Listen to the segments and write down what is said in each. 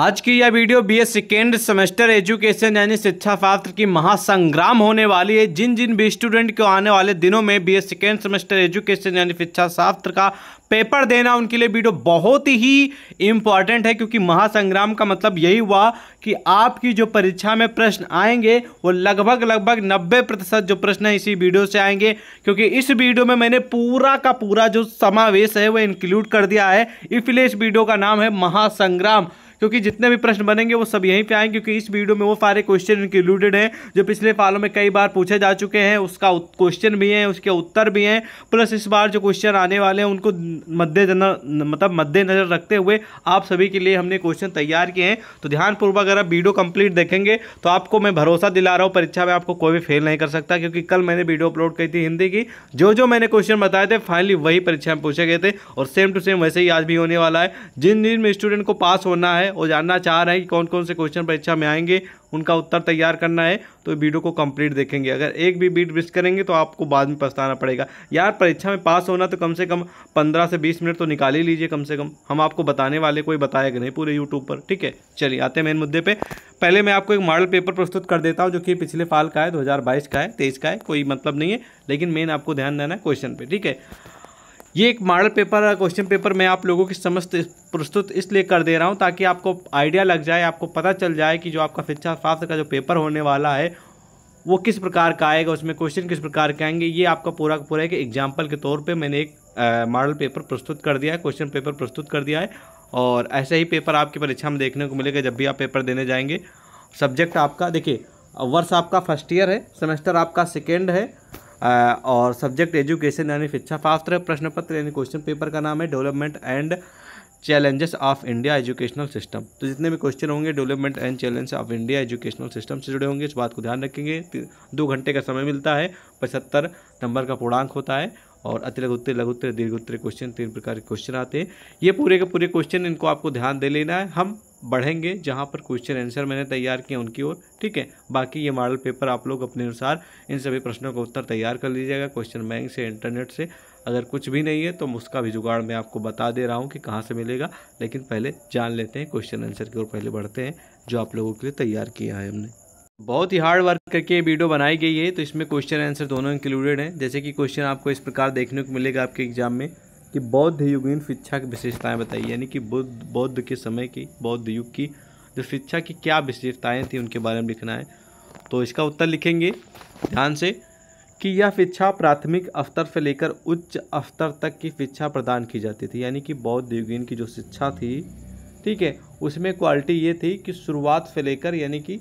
आज की यह video is second semester education यानी शिक्षा शास्त्र की महासंग्राम होने वाली है जिन जिन भी स्टूडेंट को आने वाले दिनों में एस सेकेंड सेमेस्टर एजुकेशन यानी शिक्षा शास्त्र का पेपर देना उनके लिए वीडियो बहुत ही इम्पॉर्टेंट है क्योंकि महासंग्राम का मतलब यही हुआ कि आपकी जो परीक्षा में प्रश्न आएंगे वो लगभग लगभग 90 प्रतिशत जो प्रश्न है इसी वीडियो से आएंगे क्योंकि इस वीडियो में मैंने पूरा का पूरा जो समावेश है वो इंक्लूड कर दिया है इसलिए इस वीडियो का नाम है महासंग्राम क्योंकि जितने भी प्रश्न बनेंगे वो सब यहीं पर आएंगे क्योंकि इस वीडियो में वो सारे क्वेश्चन इंक्लूडेड हैं जो पिछले सालों में कई बार पूछे जा चुके हैं उसका क्वेश्चन भी है उसके उत्तर भी हैं प्लस इस बार जो क्वेश्चन आने वाले हैं उनको मद्देनजर मतलब मद्देनजर रखते हुए आप सभी के लिए हमने क्वेश्चन तैयार किए हैं तो ध्यानपूर्वक अगर आप वीडियो कंप्लीट देखेंगे तो आपको मैं भरोसा दिला रहा हूँ परीक्षा में आपको कोई भी फेल नहीं कर सकता क्योंकि कल मैंने वीडियो अपलोड की थी हिंदी की जो जो मैंने क्वेश्चन बताए थे फाइनली वही परीक्षा में पूछे गए थे और सेम टू सेम वैसे ही आज भी होने वाला है जिन जिन स्टूडेंट को पास होना है और जानना चाह रहे हैं कि कौन कौन से क्वेश्चन परीक्षा में आएंगे उनका उत्तर तैयार करना है तो वीडियो को कंप्लीट देखेंगे अगर एक भी बीट मिस करेंगे तो आपको बाद में पछताना पड़ेगा यार परीक्षा में पास होना तो कम से कम पंद्रह से बीस मिनट तो निकाल ही लीजिए कम से कम हम आपको बताने वाले कोई बताएगा नहीं पूरे यूट्यूब पर ठीक है चलिए आते हैं मेन मुद्दे पर पहले मैं आपको एक मॉडल पेपर प्रस्तुत कर देता हूँ जो कि पिछले साल का है दो का है तेईस का है कोई मतलब नहीं है लेकिन मेन आपको ध्यान देना है क्वेश्चन पर ठीक है ये एक मॉडल पेपर क्वेश्चन पेपर मैं आप लोगों की समस्त तो प्रस्तुत इसलिए कर दे रहा हूँ ताकि आपको आइडिया लग जाए आपको पता चल जाए कि जो आपका शिक्षा शास्त्र का जो पेपर होने वाला है वो किस प्रकार का आएगा उसमें क्वेश्चन किस प्रकार के आएंगे ये आपका पूरा का पूरा एक एग्जाम्पल के तौर पर मैंने एक मॉडल पेपर प्रस्तुत कर दिया है क्वेश्चन पेपर प्रस्तुत कर दिया है और ऐसे ही पेपर आपकी परीक्षा में देखने को मिलेगा जब भी आप पेपर देने जाएंगे सब्जेक्ट आपका देखिए वर्ष आपका फर्स्ट ईयर है सेमेस्टर आपका सेकेंड है और सब्जेक्ट एजुकेशन यानी शिक्षा शास्त्र प्रश्न पत्र यानी क्वेश्चन पेपर का नाम है development and challenges of India educational system तो जितने भी क्वेश्चन होंगे development and challenge of India educational system से जुड़े होंगे इस बात को ध्यान रखेंगे दो घंटे का समय मिलता है पचहत्तर नंबर का पूर्णांक होता है और अति उत्तर लघु उत्तर दीर्घ उत्तर क्वेश्चन तीन प्रकार के क्वेश्चन आते हैं ये पूरे के पूरे क्वेश्चन इनको आपको ध्यान दे लेना है हम बढ़ेंगे जहाँ पर क्वेश्चन आंसर मैंने तैयार किए उनकी ओर ठीक है बाकी ये मॉडल पेपर आप लोग अपने अनुसार इन सभी प्रश्नों का उत्तर तैयार कर लीजिएगा क्वेश्चन बैंक से इंटरनेट से अगर कुछ भी नहीं है तो उसका भी जुगाड़ मैं आपको बता दे रहा हूँ कि कहाँ से मिलेगा लेकिन पहले जान लेते हैं क्वेश्चन आंसर की ओर पहले बढ़ते हैं जो आप लोगों के लिए तैयार किया है हमने बहुत ही हार्ड वर्क करके ये वीडियो बनाई गई है तो इसमें क्वेश्चन आंसर दोनों इंक्लूडेड हैं जैसे कि क्वेश्चन आपको इस प्रकार देखने को मिलेगा आपके एग्जाम में कि बौद्ध युगीन शिक्षा की विशेषताएं बताइए यानी कि बुद्ध बौद्ध के समय की बौद्ध युग की जो शिक्षा की क्या विशेषताएं थी उनके बारे में लिखना है तो इसका उत्तर लिखेंगे ध्यान से कि यह शिक्षा प्राथमिक स्तर से लेकर उच्च स्तर तक की शिक्षा प्रदान की जाती थी यानी कि बौद्ध युगीन की जो शिक्षा थी ठीक है उसमें क्वालिटी ये थी कि शुरुआत से लेकर यानी कि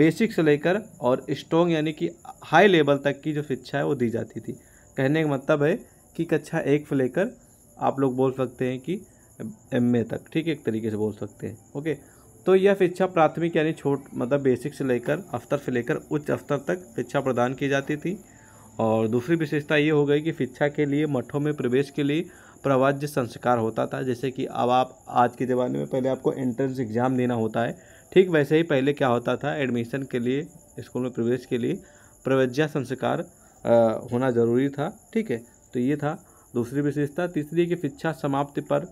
बेसिक से लेकर और स्ट्रॉन्ग यानी कि हाई लेवल तक की जो शिक्षा है वो दी जाती थी कहने का मतलब है कि कक्षा एक से लेकर आप लोग बोल सकते हैं कि एम ए तक ठीक है एक तरीके से बोल सकते हैं ओके तो यह शिक्षा प्राथमिक यानी छोट मतलब बेसिक से लेकर स्तर से लेकर उच्च स्तर तक शिक्षा प्रदान की जाती थी और दूसरी विशेषता ये हो गई कि शिक्षा के लिए मठों में प्रवेश के लिए प्रवाज्य संस्कार होता था जैसे कि अब आप आज के ज़माने में पहले आपको एंट्रेंस एग्ज़ाम देना होता है ठीक वैसे ही पहले क्या होता था एडमिशन के लिए स्कूल में प्रवेश के लिए प्रवज्ञा संस्कार होना ज़रूरी था ठीक है तो ये था दूसरी विशेषता तीसरी कि शिक्षा समाप्ति पर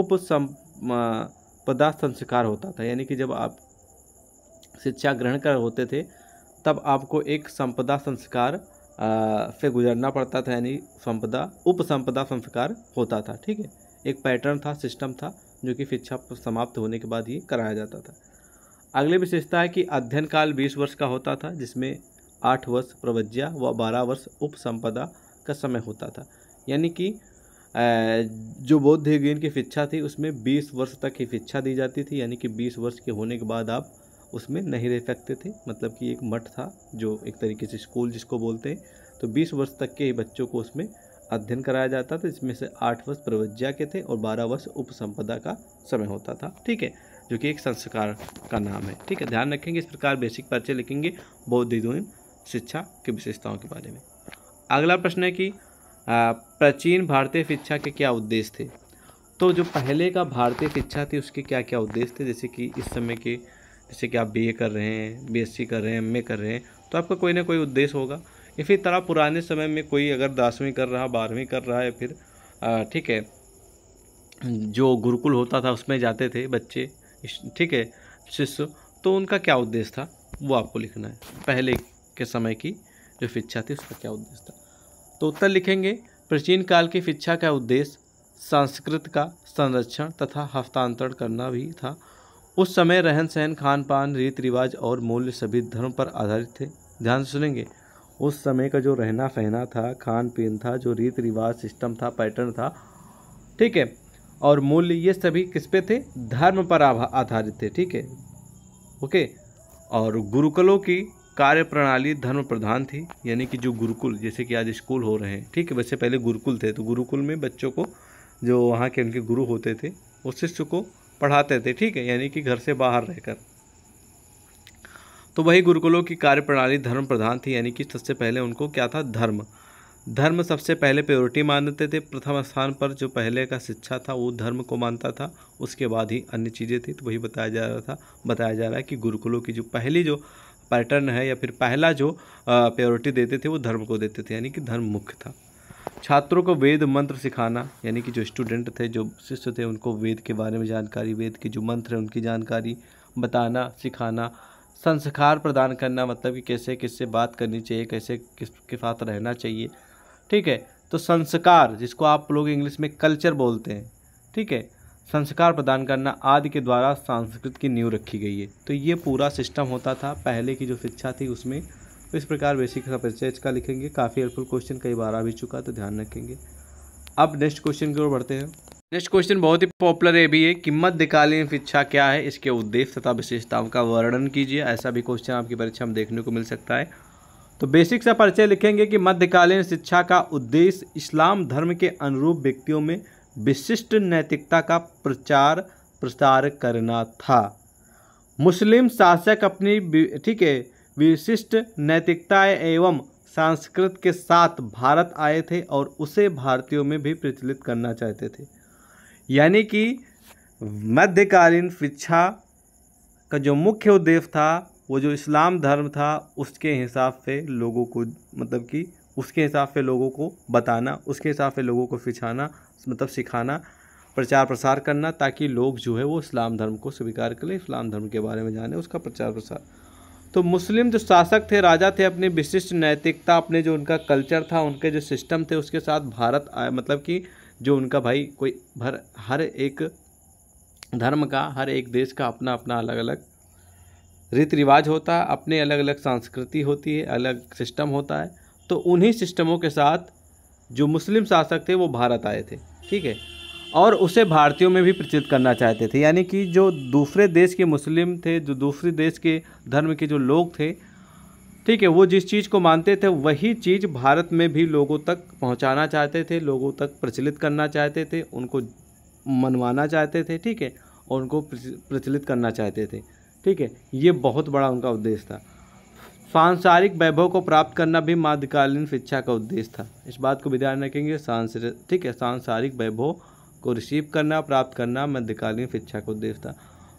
उप संपदा संस्कार होता था यानी कि जब आप शिक्षा ग्रहण कर होते थे तब आपको एक संपदा संस्कार से गुजरना पड़ता था यानी संपदा उपसंपदा संस्कार होता था ठीक है एक पैटर्न था सिस्टम था जो कि शिक्षा समाप्त होने के बाद ही कराया जाता था अगली विशेषता है कि अध्ययन काल बीस वर्ष का होता था जिसमें आठ वर्ष प्रवज्ञा व बारह वर्ष संपदा का समय होता था यानी कि जो बौद्ध धीरगीन की शिक्षा थी उसमें 20 वर्ष तक ही शिक्षा दी जाती थी यानी कि 20 वर्ष के होने के बाद आप उसमें नहीं रह सकते थे मतलब कि एक मठ था जो एक तरीके से स्कूल जिसको बोलते हैं तो 20 वर्ष तक के ही बच्चों को उसमें अध्ययन कराया जाता था जिसमें से आठ वर्ष प्रवज्ञा के थे और बारह वर्ष उपसंपदा का समय होता था ठीक है जो कि एक संस्कार का नाम है ठीक है ध्यान रखेंगे इस प्रकार बेसिक परिचय लिखेंगे बौद्ध शिक्षा की विशेषताओं के बारे में अगला प्रश्न है कि प्राचीन भारतीय शिक्षा के क्या उद्देश्य थे तो जो पहले का भारतीय शिक्षा थी उसके क्या क्या उद्देश्य थे जैसे कि इस समय के जैसे कि आप बी कर रहे हैं बी कर रहे हैं एम कर रहे हैं तो आपका कोई ना कोई उद्देश्य होगा इसी तरह पुराने समय में कोई अगर दसवीं कर रहा बारहवीं कर रहा है फिर ठीक है जो गुरुकुल होता था उसमें जाते थे बच्चे ठीक है शिष्य तो उनका क्या उद्देश्य था वो आपको लिखना है पहले के समय की जो शिक्षा थी उसका क्या उद्देश्य था तो उत्तर लिखेंगे प्राचीन काल की शिक्षा का उद्देश्य संस्कृत का संरक्षण तथा हस्तांतरण करना भी था उस समय रहन सहन खान पान रीति रिवाज और मूल्य सभी धर्म पर आधारित थे ध्यान से सुनेंगे उस समय का जो रहना सहना था खान पीन था जो रीति रिवाज सिस्टम था पैटर्न था ठीक है और मूल्य ये सभी किस पे थे धर्म पर आधारित थे ठीक है ओके और गुरुकुलों की कार्य प्रणाली धर्म प्रधान थी यानी कि जो गुरुकुल जैसे कि आज स्कूल हो रहे हैं ठीक है वैसे पहले गुरुकुल थे तो गुरुकुल में बच्चों को जो वहाँ के उनके गुरु होते थे वो शिष्य को पढ़ाते थे ठीक है यानी कि घर से बाहर रहकर तो वही गुरुकुलों की कार्यप्रणाली धर्म प्रधान थी यानी कि सबसे पहले उनको क्या था धर्म धर्म सबसे पहले प्योरिटी मानते थे प्रथम स्थान पर जो पहले का शिक्षा था वो धर्म को मानता था उसके बाद ही अन्य चीज़ें थी तो वही बताया जा रहा था बताया जा रहा है कि गुरुकुलों की जो पहली जो पैटर्न है या फिर पहला जो प्योरिटी देते थे वो धर्म को देते थे यानी कि धर्म मुख्य था छात्रों को वेद मंत्र सिखाना यानी कि जो स्टूडेंट थे जो शिष्य थे उनको वेद के बारे में जानकारी वेद के जो मंत्र हैं उनकी जानकारी बताना सिखाना संस्कार प्रदान करना मतलब कि कैसे किससे बात करनी चाहिए कैसे किस के साथ रहना चाहिए ठीक है तो संस्कार जिसको आप लोग इंग्लिश में कल्चर बोलते हैं ठीक है संस्कार प्रदान करना आदि के द्वारा संस्कृत की नींव रखी गई है तो ये पूरा सिस्टम होता था पहले की जो शिक्षा थी उसमें तो इस प्रकार बेसिक परिचय का लिखेंगे काफ़ी हेल्पफुल क्वेश्चन कई बार आ भी चुका तो ध्यान रखेंगे अब नेक्स्ट क्वेश्चन की ओर बढ़ते हैं नेक्स्ट क्वेश्चन बहुत ही पॉपुलर है भी है कि मध्यकालीन शिक्षा क्या है इसके उद्देश्य तथा विशेषताओं का वर्णन कीजिए ऐसा भी क्वेश्चन आपकी परीक्षा में देखने को मिल सकता है तो बेसिक सा परिचय लिखेंगे कि मध्यकालीन शिक्षा का उद्देश्य इस्लाम धर्म के अनुरूप व्यक्तियों में विशिष्ट नैतिकता का प्रचार प्रसार करना था मुस्लिम शासक अपनी ठीक है विशिष्ट नैतिकता एवं संस्कृत के साथ भारत आए थे और उसे भारतीयों में भी प्रचलित करना चाहते थे यानी कि मध्यकालीन शिक्षा का जो मुख्य उद्देश्य था वो जो इस्लाम धर्म था उसके हिसाब से लोगों को मतलब कि उसके हिसाब से लोगों को बताना उसके हिसाब से लोगों को फिछाना मतलब सिखाना प्रचार प्रसार करना ताकि लोग जो है वो इस्लाम धर्म को स्वीकार करें इस्लाम धर्म के बारे में जाने उसका प्रचार प्रसार तो मुस्लिम जो शासक थे राजा थे अपनी विशिष्ट नैतिकता अपने जो उनका कल्चर था उनके जो सिस्टम थे उसके साथ भारत आए मतलब कि जो उनका भाई कोई भर हर एक धर्म का हर एक देश का अपना अपना अलग अलग रीति रिवाज होता है अपने अलग अलग संस्कृति होती है अलग सिस्टम होता है तो उन्हीं सिस्टमों के साथ जो मुस्लिम शासक थे वो भारत आए थे ठीक है और उसे भारतीयों में भी प्रचलित करना चाहते थे यानी कि जो दूसरे देश के मुस्लिम थे जो दूसरे देश के धर्म के जो लोग थे ठीक है वो जिस चीज़ को मानते थे वही चीज़ भारत में भी लोगों तक पहुंचाना चाहते थे लोगों तक प्रचलित करना चाहते थे उनको मनवाना चाहते थे ठीक है और उनको प्रचलित करना चाहते थे ठीक है ये बहुत बड़ा उनका उद्देश्य था सांसारिक वैभव को प्राप्त करना भी मध्यकालीन शिक्षा का उद्देश्य था इस बात को भी ध्यान रखेंगे सांसारिक ठीक है सांसारिक वैभव को रिसीव करना प्राप्त करना मध्यकालीन शिक्षा का उद्देश्य था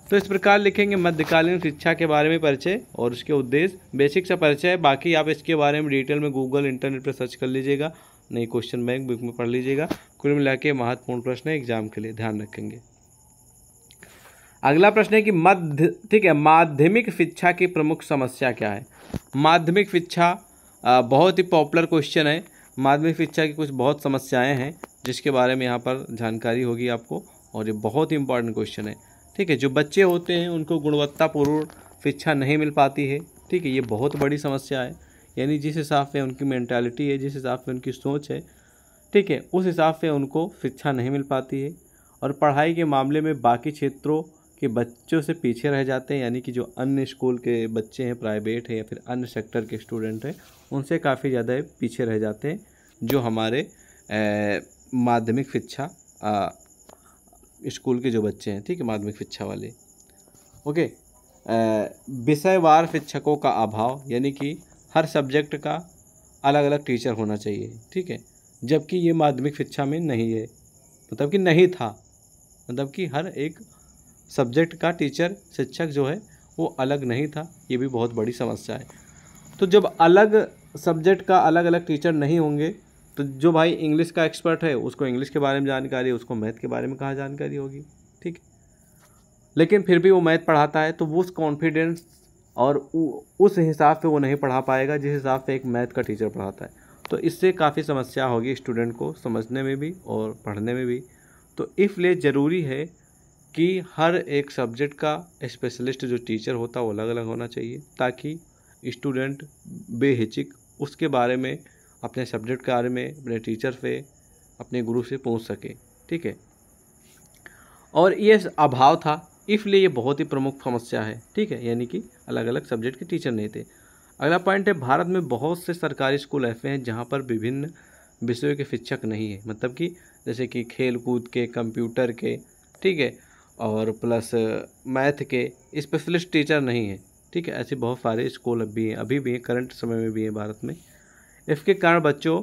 तो इस प्रकार लिखेंगे मध्यकालीन शिक्षा के बारे में परिचय और उसके उद्देश्य बेसिक सा परिचय है बाकी आप इसके बारे में डिटेल में गूगल इंटरनेट पर सर्च कर लीजिएगा नई क्वेश्चन बैंक बुक में पढ़ लीजिएगा कुल मिला के महत्वपूर्ण प्रश्न एग्जाम के लिए ध्यान रखेंगे अगला प्रश्न है कि मध्य ठीक है माध्यमिक शिक्षा की प्रमुख समस्या क्या है माध्यमिक शिक्षा बहुत ही पॉपुलर क्वेश्चन है माध्यमिक शिक्षा की कुछ बहुत समस्याएं हैं जिसके बारे में यहाँ पर जानकारी होगी आपको और ये बहुत ही इंपॉर्टेंट क्वेश्चन है ठीक है जो बच्चे होते हैं उनको गुणवत्तापूर्ण शिक्षा नहीं मिल पाती है ठीक है ये बहुत बड़ी समस्या है यानी जिस हिसाब से उनकी मैंटेलिटी है जिस हिसाब से उनकी सोच है ठीक है उस हिसाब से उनको शिक्षा नहीं मिल पाती है और पढ़ाई के मामले में बाकी क्षेत्रों कि बच्चों से पीछे रह जाते हैं यानी कि जो अन्य स्कूल के बच्चे हैं प्राइवेट हैं या फिर अन्य सेक्टर के स्टूडेंट हैं उनसे काफ़ी ज़्यादा पीछे रह जाते हैं जो हमारे माध्यमिक शिक्षा स्कूल के जो बच्चे हैं ठीक है माध्यमिक शिक्षा वाले ओके विषयवार शिक्षकों का अभाव यानी कि हर सब्जेक्ट का अलग अलग टीचर होना चाहिए ठीक है जबकि ये माध्यमिक शिक्षा में नहीं है मतलब कि नहीं था मतलब कि हर एक सब्जेक्ट का टीचर शिक्षक जो है वो अलग नहीं था ये भी बहुत बड़ी समस्या है तो जब अलग सब्जेक्ट का अलग अलग टीचर नहीं होंगे तो जो भाई इंग्लिश का एक्सपर्ट है उसको इंग्लिश के बारे में जानकारी उसको मैथ के बारे में कहाँ जानकारी होगी ठीक लेकिन फिर भी वो मैथ पढ़ाता है तो वो उस कॉन्फिडेंस और उस हिसाब से वो नहीं पढ़ा पाएगा जिस हिसाब से एक मैथ का टीचर पढ़ाता है तो इससे काफ़ी समस्या होगी स्टूडेंट को समझने में भी और पढ़ने में भी तो इसलिए ज़रूरी है कि हर एक सब्जेक्ट का स्पेशलिस्ट जो टीचर होता है वो अलग अलग होना चाहिए ताकि स्टूडेंट बेहिचक उसके बारे में अपने सब्जेक्ट के बारे में अपने टीचर से अपने गुरु से पूछ सके ठीक है और ये अभाव था इसलिए ये बहुत ही प्रमुख समस्या है ठीक है यानी कि अलग अलग सब्जेक्ट के टीचर नहीं थे अगला पॉइंट है भारत में बहुत से सरकारी स्कूल ऐसे हैं जहाँ पर विभिन्न विषयों के शिक्षक नहीं है मतलब कि जैसे कि खेल कूद के कंप्यूटर के ठीक है और प्लस मैथ के स्पेशलिस्ट टीचर नहीं हैं ठीक है ऐसे बहुत सारे स्कूल अब भी हैं अभी भी हैं करंट समय में भी हैं भारत में इसके कारण बच्चों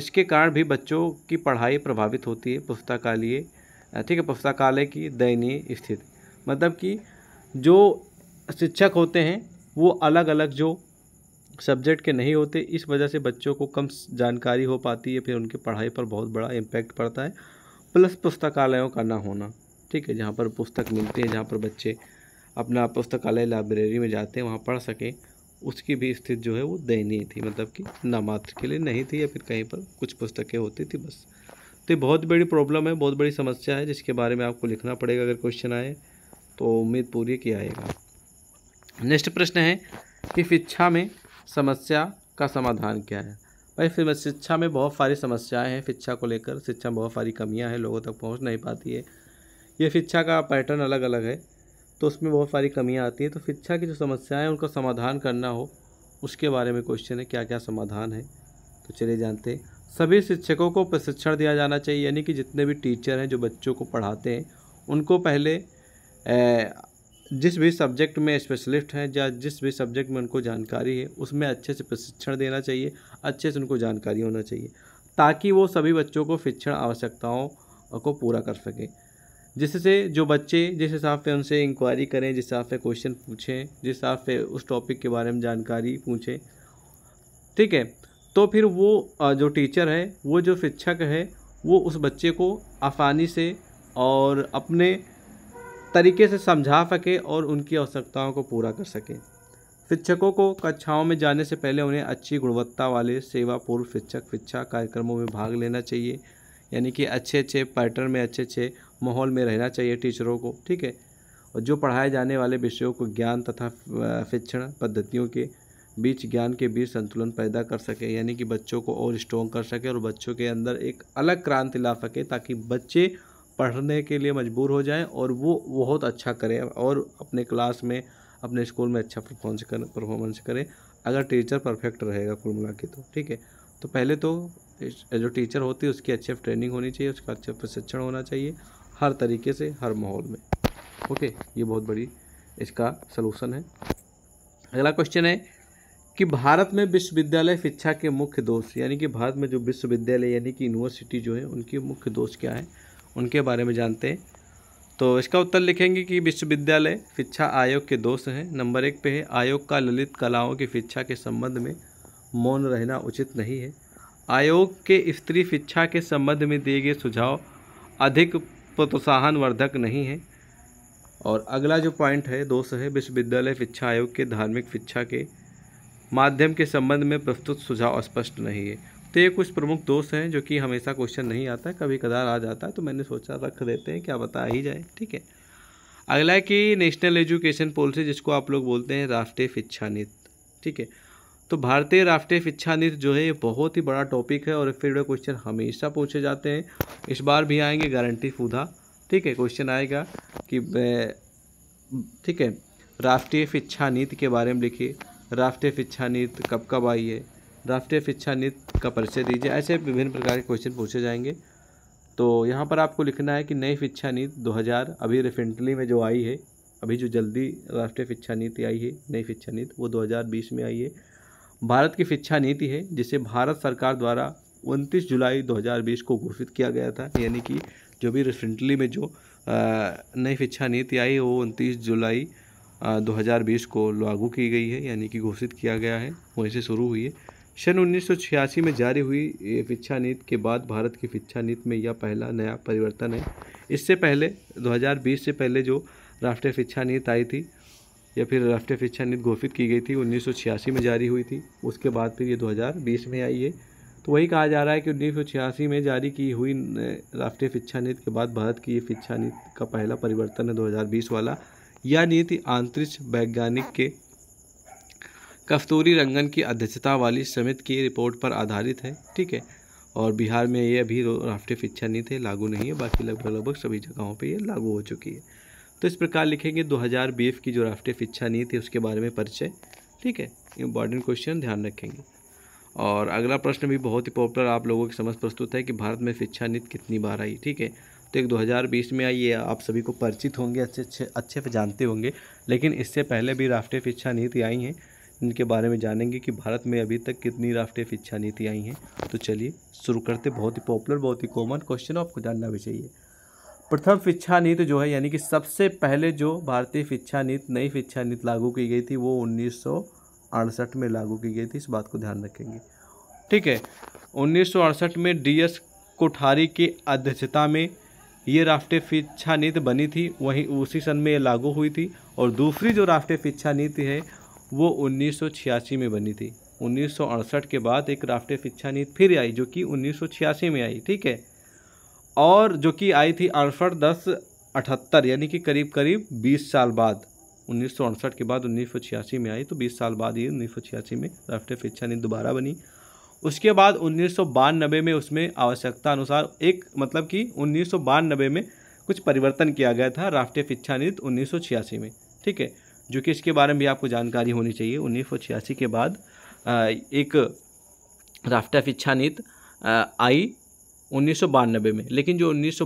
इसके कारण भी बच्चों की पढ़ाई प्रभावित होती है पुस्तकालय ठीक है पुस्तकालय की दयनीय स्थिति मतलब कि जो शिक्षक होते हैं वो अलग अलग जो सब्जेक्ट के नहीं होते इस वजह से बच्चों को कम जानकारी हो पाती है फिर उनकी पढ़ाई पर बहुत बड़ा इम्पैक्ट पड़ता है प्लस पुस्तकालयों का ना होना ठीक है जहाँ पर पुस्तक मिलती है जहाँ पर बच्चे अपना पुस्तकालय लाइब्रेरी में जाते हैं वहाँ पढ़ सकें उसकी भी स्थिति जो है वो दयनीय थी मतलब कि नामात्र के लिए नहीं थी या फिर कहीं पर कुछ पुस्तकें होती थी बस तो ये बहुत बड़ी प्रॉब्लम है बहुत बड़ी समस्या है जिसके बारे में आपको लिखना पड़ेगा अगर क्वेश्चन आए तो उम्मीद पूरी की आएगा नेक्स्ट प्रश्न है कि शिक्षा में समस्या का समाधान क्या है भाई फिर शिक्षा में बहुत सारी समस्याएं हैं शिक्षा को लेकर शिक्षा में बहुत सारी कमियां हैं लोगों तक पहुंच नहीं पाती है ये शिक्षा का पैटर्न अलग अलग है तो उसमें बहुत सारी कमियाँ आती हैं तो शिक्षा की जो समस्याएँ हैं उनका समाधान करना हो उसके बारे में क्वेश्चन है क्या क्या समाधान है तो चलिए जानते हैं सभी शिक्षकों को प्रशिक्षण दिया जाना चाहिए यानी कि जितने भी टीचर हैं जो बच्चों को पढ़ाते हैं उनको पहले जिस भी सब्जेक्ट में स्पेशलिस्ट हैं या जिस भी सब्जेक्ट में उनको जानकारी है उसमें अच्छे से प्रशिक्षण देना चाहिए अच्छे से उनको जानकारी होना चाहिए ताकि वो सभी बच्चों को शिक्षण आवश्यकताओं को पूरा कर सकें जिससे जो बच्चे जिस हिसाब से उनसे इंक्वायरी करें जिस हिसाब से क्वेश्चन पूछें जिस हिसाब से उस टॉपिक के बारे में जानकारी पूछें ठीक है तो फिर वो जो टीचर है वो जो शिक्षक है वो उस बच्चे को आसानी से और अपने तरीके से समझा सके और उनकी आवश्यकताओं को पूरा कर सके शिक्षकों को कक्षाओं में जाने से पहले उन्हें अच्छी गुणवत्ता वाले सेवा पूर्व शिक्षक शिक्षा कार्यक्रमों में भाग लेना चाहिए यानी कि अच्छे अच्छे पैटर्न में अच्छे अच्छे माहौल में रहना चाहिए टीचरों को ठीक है और जो पढ़ाए जाने वाले विषयों को ज्ञान तथा शिक्षण पद्धतियों के बीच ज्ञान के बीच संतुलन पैदा कर सके यानी कि बच्चों को और स्ट्रॉन्ग कर सके और बच्चों के अंदर एक अलग क्रांति ला सके ताकि बच्चे पढ़ने के लिए मजबूर हो जाएं और वो बहुत अच्छा करें और अपने क्लास में अपने स्कूल में अच्छा परफॉर्मेंस करें परफॉर्मेंस करें अगर टीचर परफेक्ट रहेगा कुल मिला के तो ठीक है तो पहले तो जो टीचर होती है उसकी अच्छे ट्रेनिंग होनी चाहिए उसका अच्छा प्रशिक्षण होना चाहिए हर तरीके से हर माहौल में ओके ये बहुत बड़ी इसका सलूशन है अगला क्वेश्चन है कि भारत में विश्वविद्यालय शिक्षा के मुख्य दोष यानी कि भारत में जो विश्वविद्यालय यानी कि यूनिवर्सिटी जो है उनके मुख्य दोष क्या है उनके बारे में जानते हैं तो इसका उत्तर लिखेंगे कि विश्वविद्यालय शिक्षा आयोग के दोष हैं नंबर एक पे है आयोग का ललित कलाओं की शिक्षा के संबंध में मौन रहना उचित नहीं है आयोग के स्त्री शिक्षा के संबंध में दिए गए सुझाव अधिक प्रोत्साहनवर्धक नहीं है और अगला जो पॉइंट है दोष है विश्वविद्यालय शिक्षा आयोग के धार्मिक शिक्षा के माध्यम के संबंध में प्रस्तुत सुझाव स्पष्ट नहीं है तो ये कुछ प्रमुख दोष हैं जो कि हमेशा क्वेश्चन नहीं आता कभी कदार आ जाता है तो मैंने सोचा रख देते हैं क्या बता ही जाए ठीक है अगला है कि नेशनल एजुकेशन पॉलिसी जिसको आप लोग बोलते हैं राष्ट्रीय शिक्षा नीति ठीक है तो भारतीय राष्ट्रीय शिक्षा नीति जो है ये बहुत ही बड़ा टॉपिक है और फिर क्वेश्चन हमेशा पूछे जाते हैं इस बार भी आएंगे गारंटी फूधा ठीक है क्वेश्चन आएगा कि ठीक है राष्ट्रीय शिक्षा नीति के बारे में लिखिए राष्ट्रीय शिक्षा नीति कब कब आई है राष्ट्रीय शिक्षा नीति का परिचय दीजिए ऐसे विभिन्न प्रकार के क्वेश्चन पूछे जाएंगे तो यहाँ पर आपको लिखना है कि नई शिक्षा नीति 2000 अभी रिसेंटली में जो आई है अभी जो जल्दी राष्ट्रीय शिक्षा नीति आई है नई शिक्षा नीति वो 2020 में आई है भारत की शिक्षा नीति है जिसे भारत सरकार द्वारा 29 जुलाई 2020 को घोषित किया गया था यानी कि जो भी रिसेंटली में जो नई शिक्षा नीति आई वो उनतीस जुलाई 2020 को लागू की गई है यानी कि घोषित किया गया है वहीं से शुरू हुई है सन उन्नीस में जारी हुई शिक्षा नीति के बाद भारत की शिक्षा नीति में यह पहला नया परिवर्तन है इससे पहले 2020 से पहले जो राष्ट्रीय शिक्षा नीति आई थी या फिर राष्ट्रीय शिक्षा नीति घोषित की गई थी उन्नीस में जारी हुई थी उसके बाद फिर ये 2020 में आई है तो वही कहा जा रहा है कि उन्नीस में जारी की हुई राष्ट्रीय शिक्षा नीति के बाद भारत की ये शिक्षा नीति का पहला परिवर्तन है 2020 वाला यह नीति आंतरिक वैज्ञानिक के कस्तूरी रंगन की अध्यक्षता वाली समिति की रिपोर्ट पर आधारित है ठीक है और बिहार में ये अभी राष्ट्रीय शिक्षा नीति लागू नहीं है बाकी लगभग लगभग सभी जगहों पे ये लागू हो चुकी है तो इस प्रकार लिखेंगे 2000 बीएफ की जो राष्ट्रीय शिक्षा नीति है उसके बारे में परिचय ठीक है इंपॉर्टेंट क्वेश्चन ध्यान रखेंगे और अगला प्रश्न भी बहुत ही पॉपुलर आप लोगों के समझ प्रस्तुत है कि भारत में शिक्षा नीति कितनी बार आई ठीक है तो एक 2020 में आई ये आप सभी को परिचित होंगे अच्छे अच्छे अच्छे से जानते होंगे लेकिन इससे पहले भी राष्ट्रीय शिक्षा नीति आई हैं इनके बारे में जानेंगे कि भारत में अभी तक कितनी राष्ट्रीय शिक्षा नीति आई हैं तो चलिए शुरू करते बहुत ही पॉपुलर बहुत ही कॉमन क्वेश्चन आपको जानना भी चाहिए प्रथम शिक्षा नीति जो है यानी कि सबसे पहले जो भारतीय शिक्षा नीति नई शिक्षा नीति लागू की गई थी वो उन्नीस में लागू की गई थी इस बात को ध्यान रखेंगे ठीक है उन्नीस में डीएस कोठारी की अध्यक्षता में ये राष्ट्रीय शिक्षा नीति बनी थी वहीं उसी सन में ये लागू हुई थी और दूसरी जो राष्ट्रीय शिक्षा नीति है वो उन्नीस में बनी थी उन्नीस के बाद एक राष्ट्रीय शिक्षा नीति फिर आई जो कि उन्नीस में आई ठीक है और जो कि आई थी अड़सठ दस अठहत्तर यानी कि करीब करीब बीस साल बाद उन्नीस के बाद उन्नीस में आई तो बीस साल बाद ये उन्नीस में राष्ट्रीय शिक्षा नीति दोबारा बनी उसके बाद उन्नीस में उसमें आवश्यकता अनुसार एक मतलब कि उन्नीस में कुछ परिवर्तन किया गया था राष्ट्रीय शिक्षा नीति उन्नीस में ठीक है जो कि इसके बारे में भी आपको जानकारी होनी चाहिए उन्नीस के बाद एक राष्ट्रीय शिक्षा नीति आई उन्नीस में लेकिन जो उन्नीस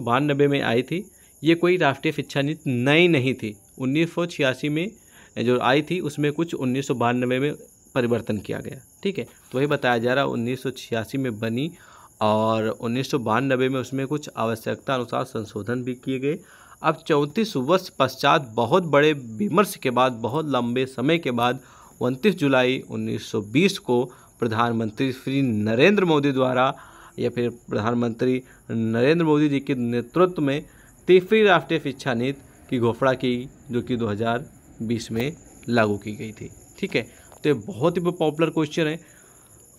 में आई थी ये कोई राष्ट्रीय शिक्षा नीति नई नहीं थी उन्नीस में जो आई थी उसमें कुछ उन्नीस में परिवर्तन किया गया ठीक है तो वही बताया जा रहा उन्नीस में बनी और उन्नीस में उसमें कुछ आवश्यकता अनुसार संशोधन भी किए गए अब चौंतीस वर्ष पश्चात बहुत बड़े विमर्श के बाद बहुत लंबे समय के बाद उनतीस जुलाई 1920 को प्रधानमंत्री श्री नरेंद्र मोदी द्वारा या फिर प्रधानमंत्री नरेंद्र मोदी जी के नेतृत्व में तीसरी राष्ट्रीय शिक्षा नीति की घोषणा की जो कि 2020 में लागू की गई थी ठीक है तो ये बहुत ही पॉपुलर क्वेश्चन है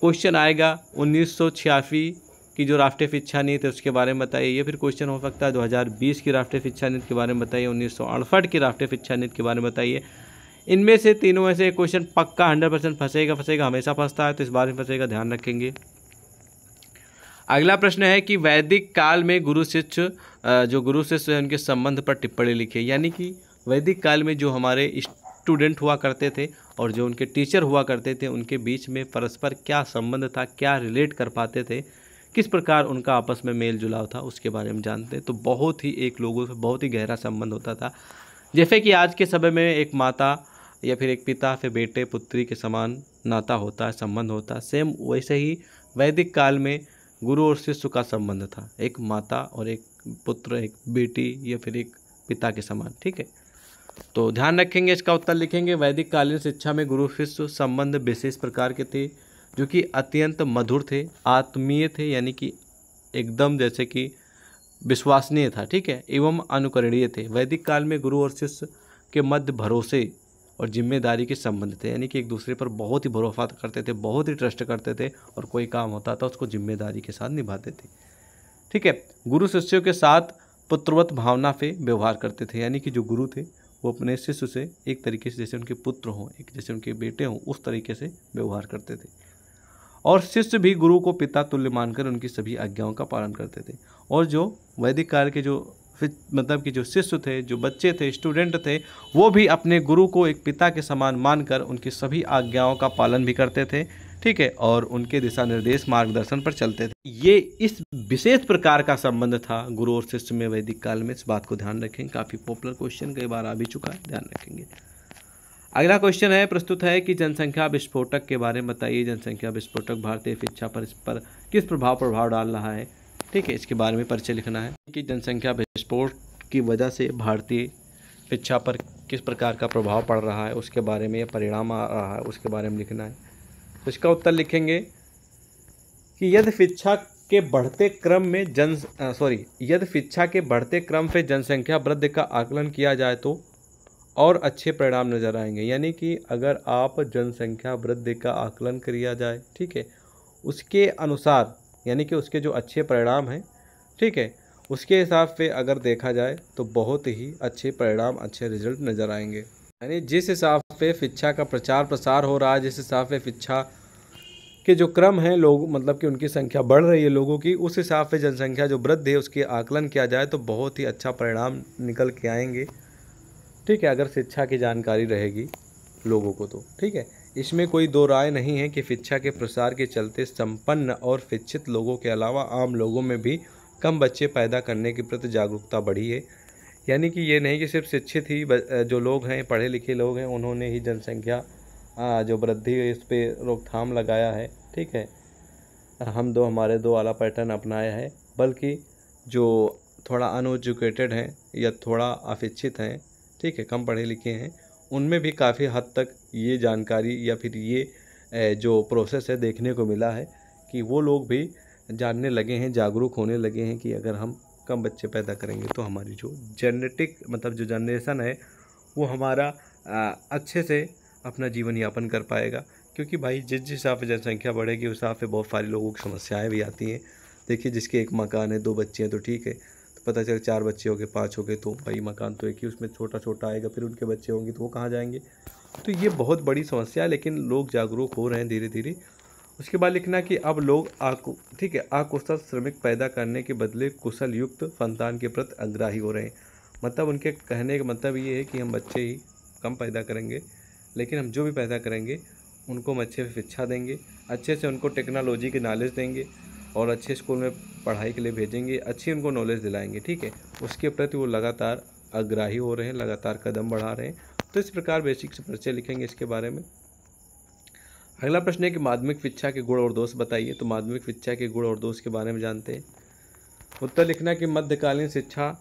क्वेश्चन आएगा उन्नीस की जो राष्ट्रीय शिक्षा नीति है उसके बारे में बताइए ये फिर क्वेश्चन हो सकता है 2020 की राष्ट्रीय शिक्षा नीति के बारे में बताइए उन्नीस की राष्ट्रीय शिक्षा नीति के बारे में बताइए इनमें से तीनों में से क्वेश्चन पक्का हंड्रेड परसेंट फंसेगा फंसेगा हमेशा फंसता है तो इस बारे में फंसेगा ध्यान रखेंगे अगला प्रश्न है कि वैदिक काल में गुरु शिष्य जो गुरु शिष्य है उनके संबंध पर टिप्पणी लिखी यानी कि वैदिक काल में जो हमारे स्टूडेंट हुआ करते थे और जो उनके टीचर हुआ करते थे उनके बीच में परस्पर क्या संबंध था क्या रिलेट कर पाते थे किस प्रकार उनका आपस में मेल जुलाव था उसके बारे में जानते हैं तो बहुत ही एक लोगों से बहुत ही गहरा संबंध होता था जैसे कि आज के समय में एक माता या फिर एक पिता फिर बेटे पुत्री के समान नाता होता है संबंध होता है सेम वैसे ही वैदिक काल में गुरु और शिष्य का संबंध था एक माता और एक पुत्र एक बेटी या फिर एक पिता के समान ठीक है तो ध्यान रखेंगे इसका उत्तर लिखेंगे वैदिक कालीन शिक्षा में गुरु शिष्य संबंध विशेष प्रकार के थे जो कि अत्यंत मधुर थे आत्मीय थे यानी कि एकदम जैसे कि विश्वसनीय था ठीक है एवं अनुकरणीय थे वैदिक काल में गुरु और शिष्य के मध्य भरोसे और जिम्मेदारी के संबंध थे यानी कि एक दूसरे पर बहुत ही भरोसा करते थे बहुत ही ट्रस्ट करते थे और कोई काम होता था उसको जिम्मेदारी के साथ निभाते थे ठीक है गुरु शिष्यों के साथ पुत्रवत भावना पे व्यवहार करते थे यानी कि जो गुरु थे वो अपने शिष्य से एक तरीके से जैसे उनके पुत्र हों एक जैसे उनके बेटे हों उस तरीके से व्यवहार करते थे और शिष्य भी गुरु को पिता तुल्य मानकर उनकी सभी आज्ञाओं का पालन करते थे और जो वैदिक काल के जो फिर मतलब कि जो शिष्य थे जो बच्चे थे स्टूडेंट थे वो भी अपने गुरु को एक पिता के समान मानकर उनकी सभी आज्ञाओं का पालन भी करते थे ठीक है और उनके दिशा निर्देश मार्गदर्शन पर चलते थे ये इस विशेष प्रकार का संबंध था गुरु और शिष्य में वैदिक काल में इस बात को ध्यान रखें काफ़ी पॉपुलर क्वेश्चन कई बार आ भी चुका है ध्यान रखेंगे अगला क्वेश्चन है प्रस्तुत है कि जनसंख्या विस्फोटक के बारे में बताइए जनसंख्या विस्फोटक भारतीय शिक्षा पर इस पर किस प्रभाव प्रभाव डाल रहा है ठीक है इसके बारे में परिचय लिखना है कि जनसंख्या विस्फोट की वजह से भारतीय शिक्षा पर किस प्रकार का प्रभाव पड़ रहा है उसके बारे में या परिणाम आ रहा है उसके बारे में लिखना है तो इसका उत्तर लिखेंगे कि यदि शिक्षा के बढ़ते क्रम में जन सॉरी यदि शिक्षा के बढ़ते क्रम से जनसंख्या वृद्धि का आकलन किया जाए तो और अच्छे परिणाम नज़र आएंगे यानी कि अगर आप जनसंख्या वृद्धि का आकलन किया जाए ठीक है उसके अनुसार यानी कि उसके जो अच्छे परिणाम हैं ठीक है उसके हिसाब से अगर देखा जाए तो बहुत ही अच्छे परिणाम अच्छे रिजल्ट नज़र आएंगे यानी जिस हिसाब से शिक्षा का प्रचार प्रसार हो रहा है जिस हिसाब से शिक्षा के जो क्रम हैं लोग मतलब कि उनकी संख्या बढ़ रही है लोगों की उस हिसाब से जनसंख्या जो वृद्धि है उसके आकलन किया जाए तो बहुत ही अच्छा परिणाम निकल के आएंगे ठीक है अगर शिक्षा की जानकारी रहेगी लोगों को तो ठीक है इसमें कोई दो राय नहीं है कि शिक्षा के प्रसार के चलते संपन्न और शिक्षित लोगों के अलावा आम लोगों में भी कम बच्चे पैदा करने के प्रति जागरूकता बढ़ी है यानी कि ये नहीं कि सिर्फ शिक्षित ही जो लोग हैं पढ़े लिखे लोग हैं उन्होंने ही जनसंख्या जो वृद्धि इस पर रोकथाम लगाया है ठीक है हम दो हमारे दो वाला पैटर्न अपनाया है बल्कि जो थोड़ा अनएजुकेटेड हैं या थोड़ा अशिक्षित हैं ठीक है कम पढ़े लिखे हैं उनमें भी काफ़ी हद तक ये जानकारी या फिर ये जो प्रोसेस है देखने को मिला है कि वो लोग भी जानने लगे हैं जागरूक होने लगे हैं कि अगर हम कम बच्चे पैदा करेंगे तो हमारी जो जेनेटिक मतलब जो जनरेशन है वो हमारा आ, अच्छे से अपना जीवन यापन कर पाएगा क्योंकि भाई जिस जिस हिसाब से जनसंख्या बढ़ेगी उस हिसाब से बहुत सारी लोगों की समस्याएं भी आती हैं देखिए जिसके एक मकान है दो बच्चे हैं तो ठीक है तो पता चल चार बच्चे हो गए पाँच हो गए तो भाई मकान तो एक ही उसमें छोटा छोटा आएगा फिर उनके बच्चे होंगे तो वो कहाँ जाएंगे तो ये बहुत बड़ी समस्या है लेकिन लोग जागरूक हो रहे हैं धीरे धीरे उसके बाद लिखना कि अब लोग आकु ठीक है आकुशल श्रमिक पैदा करने के बदले कुशल युक्त संतान के प्रति आग्राही हो रहे हैं मतलब उनके कहने का मतलब ये है कि हम बच्चे ही कम पैदा करेंगे लेकिन हम जो भी पैदा करेंगे उनको हम अच्छे से शिक्षा देंगे अच्छे से उनको टेक्नोलॉजी के नॉलेज देंगे और अच्छे स्कूल में पढ़ाई के लिए भेजेंगे अच्छी उनको नॉलेज दिलाएंगे ठीक है उसके प्रति वो लगातार अग्राही हो रहे हैं लगातार कदम बढ़ा रहे हैं तो इस प्रकार बेसिक से परिचय लिखेंगे इसके बारे में अगला प्रश्न है कि माध्यमिक शिक्षा के गुण और दोष बताइए तो माध्यमिक शिक्षा के गुण और दोष के बारे में जानते हैं उत्तर लिखना कि मध्यकालीन शिक्षा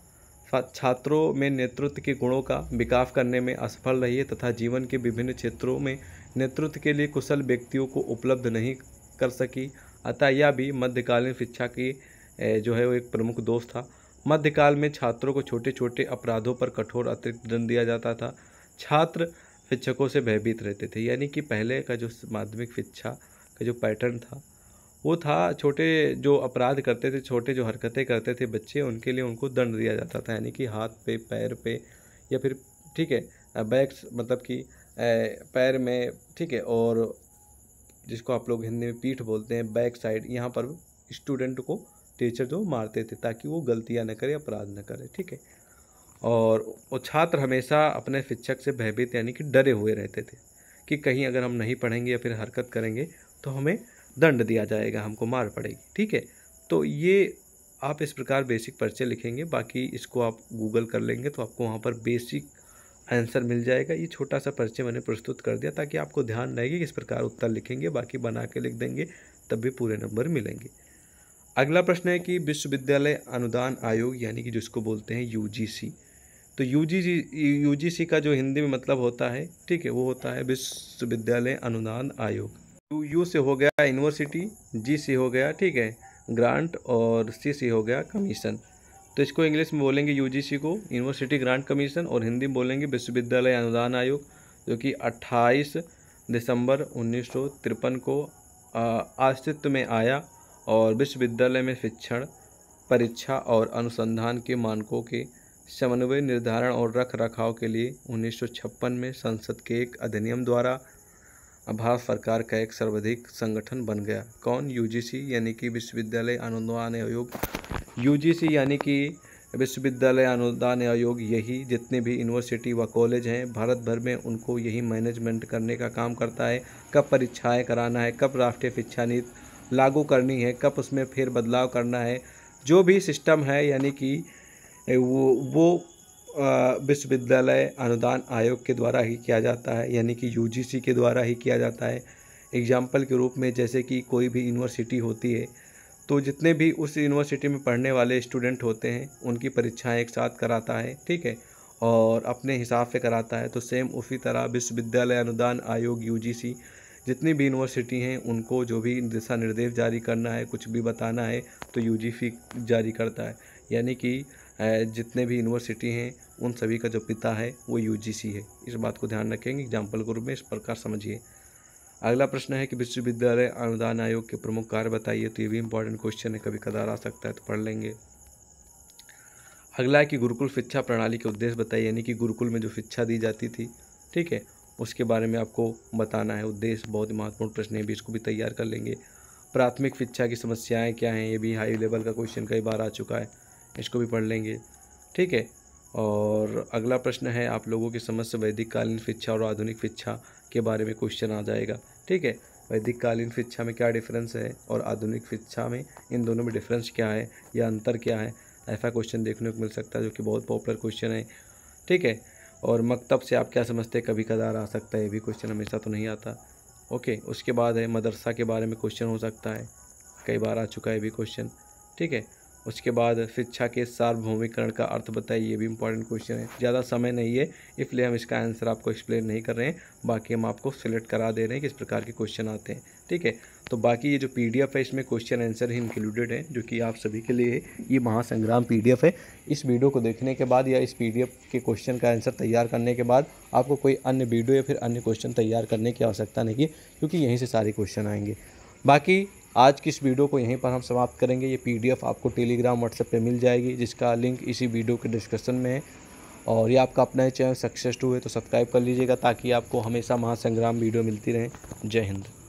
छात्रों में नेतृत्व के गुणों का विकास करने में असफल रही है तथा जीवन के विभिन्न क्षेत्रों में नेतृत्व के लिए कुशल व्यक्तियों को उपलब्ध नहीं कर सकी अतः यह भी मध्यकालीन शिक्षा की जो है वो एक प्रमुख दोष था मध्यकाल में छात्रों को छोटे छोटे अपराधों पर कठोर अतिरिक्त दंड दिया जाता था छात्र शिक्षकों से भयभीत रहते थे यानी कि पहले का जो माध्यमिक शिक्षा का जो पैटर्न था वो था छोटे जो अपराध करते थे छोटे जो हरकतें करते थे बच्चे उनके लिए उनको दंड दिया जाता था यानी कि हाथ पे पैर पे या फिर ठीक है बैक्स मतलब कि पैर में ठीक है और जिसको आप लोग हिंदी में पीठ बोलते हैं बैक साइड यहाँ पर स्टूडेंट को टीचर जो मारते थे ताकि वो गलतियाँ ना करे अपराध ना करे ठीक है और वो छात्र हमेशा अपने शिक्षक से भयभीत यानी कि डरे हुए रहते थे कि कहीं अगर हम नहीं पढ़ेंगे या फिर हरकत करेंगे तो हमें दंड दिया जाएगा हमको मार पड़ेगी ठीक है तो ये आप इस प्रकार बेसिक पर्चे लिखेंगे बाकी इसको आप गूगल कर लेंगे तो आपको वहाँ पर बेसिक आंसर मिल जाएगा ये छोटा सा पर्चे मैंने प्रस्तुत कर दिया ताकि आपको ध्यान रहेगी कि इस प्रकार उत्तर लिखेंगे बाकी बना के लिख देंगे तब भी पूरे नंबर मिलेंगे अगला प्रश्न है कि विश्वविद्यालय अनुदान आयोग यानी कि जिसको बोलते हैं यूजीसी तो यू जी का जो हिंदी में मतलब होता है ठीक है वो होता है विश्वविद्यालय अनुदान आयोग यू यू से हो गया यूनिवर्सिटी जी से हो गया ठीक है ग्रांट और सी से हो गया कमीशन तो इसको इंग्लिश में बोलेंगे यू को यूनिवर्सिटी ग्रांट कमीशन और हिंदी में बोलेंगे विश्वविद्यालय अनुदान आयोग जो कि 28 दिसंबर उन्नीस को अस्तित्व में आया और विश्वविद्यालय में शिक्षण परीक्षा और अनुसंधान के मानकों के समन्वय निर्धारण और रख रखाव के लिए 1956 में संसद के एक अधिनियम द्वारा भारत सरकार का एक सर्वाधिक संगठन बन गया कौन यूजीसी यानी कि विश्वविद्यालय अनुदान आयोग यूजीसी यानी कि विश्वविद्यालय अनुदान आयोग यही जितने भी यूनिवर्सिटी व कॉलेज हैं भारत भर में उनको यही मैनेजमेंट करने का काम करता है कब परीक्षाएं कराना है कब राष्ट्रीय शिक्षा नीति लागू करनी है कब उसमें फिर बदलाव करना है जो भी सिस्टम है यानी कि वो वो विश्वविद्यालय अनुदान आयोग के द्वारा ही किया जाता है यानी कि यूजीसी के द्वारा ही किया जाता है एग्जाम्पल के रूप में जैसे कि कोई भी यूनिवर्सिटी होती है तो जितने भी उस यूनिवर्सिटी में पढ़ने वाले स्टूडेंट होते हैं उनकी परीक्षाएं एक साथ कराता है ठीक है और अपने हिसाब से कराता है तो सेम उसी तरह विश्वविद्यालय अनुदान आयोग यू जितनी भी यूनिवर्सिटी हैं उनको जो भी दिशा निर्देश जारी करना है कुछ भी बताना है तो यू जारी करता है यानी कि जितने भी यूनिवर्सिटी हैं उन सभी का जो पिता है वो यू है इस बात को ध्यान रखेंगे एग्जाम्पल के रूप में इस प्रकार समझिए अगला प्रश्न है कि विश्वविद्यालय अनुदान आयोग के प्रमुख कार्य बताइए तो ये भी इम्पोर्टेंट क्वेश्चन है कभी कदार आ सकता है तो पढ़ लेंगे अगला है कि गुरुकुल शिक्षा प्रणाली के उद्देश्य बताइए यानी कि गुरुकुल में जो शिक्षा दी जाती थी ठीक है उसके बारे में आपको बताना है उद्देश्य बहुत ही महत्वपूर्ण प्रश्न है भी इसको भी तैयार कर लेंगे प्राथमिक शिक्षा की समस्याएं क्या हैं ये भी हाई लेवल का क्वेश्चन कई बार आ चुका है इसको भी पढ़ लेंगे ठीक है और अगला प्रश्न है आप लोगों की समझ से वैदिक कालीन शिक्षा और आधुनिक शिक्षा के बारे में क्वेश्चन आ जाएगा ठीक है वैदिक कालीन शिक्षा में क्या डिफरेंस है और आधुनिक शिक्षा में इन दोनों में डिफरेंस क्या है या अंतर क्या है ऐसा क्वेश्चन देखने को मिल सकता है जो कि बहुत पॉपुलर क्वेश्चन है ठीक है और मकतब से आप क्या समझते हैं कभी कदार आ सकता है ये भी क्वेश्चन हमेशा तो नहीं आता ओके उसके बाद है मदरसा के बारे में क्वेश्चन हो सकता है कई बार आ चुका है ये भी क्वेश्चन ठीक है उसके बाद शिक्षा के सार्वभौमिकरण का अर्थ बताइए ये भी इंपॉर्टेंट क्वेश्चन है ज़्यादा समय नहीं है इसलिए हम इसका आंसर आपको एक्सप्लेन नहीं कर रहे हैं बाकी हम आपको सिलेक्ट करा दे रहे हैं किस प्रकार के क्वेश्चन आते हैं ठीक है तो बाकी ये जो पी है इसमें क्वेश्चन आंसर ही इंक्लूडेड है जो कि आप सभी के लिए है ये महासंग्राम पी है इस वीडियो को देखने के बाद या इस पी के क्वेश्चन का आंसर तैयार करने के बाद आपको कोई अन्य वीडियो या फिर अन्य क्वेश्चन तैयार करने की आवश्यकता नहीं है क्योंकि यहीं से सारे क्वेश्चन आएंगे बाकी आज की इस वीडियो को यहीं पर हम समाप्त करेंगे ये पीडीएफ आपको टेलीग्राम व्हाट्सएप पे मिल जाएगी जिसका लिंक इसी वीडियो के डिस्क्रिप्शन में है और ये आपका अपना चैनल सक्सेस टू है तो सब्सक्राइब कर लीजिएगा ताकि आपको हमेशा महासंग्राम वीडियो मिलती रहे जय हिंद